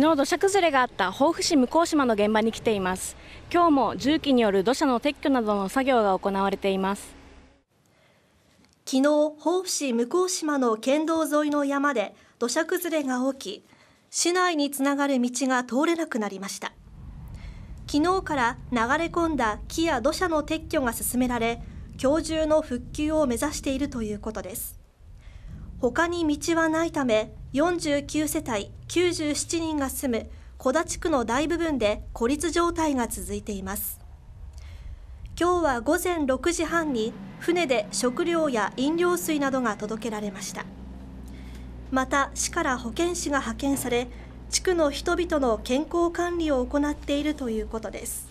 昨日土砂崩れがあった防府市向島の現場に来ています今日も重機による土砂の撤去などの作業が行われています昨日防府市向島の県道沿いの山で土砂崩れが起き市内につながる道が通れなくなりました昨日から流れ込んだ木や土砂の撤去が進められ今日中の復旧を目指しているということです他に道はないため49世帯97人が住む小田地区の大部分で孤立状態が続いています今日は午前6時半に船で食料や飲料水などが届けられましたまた市から保健師が派遣され地区の人々の健康管理を行っているということです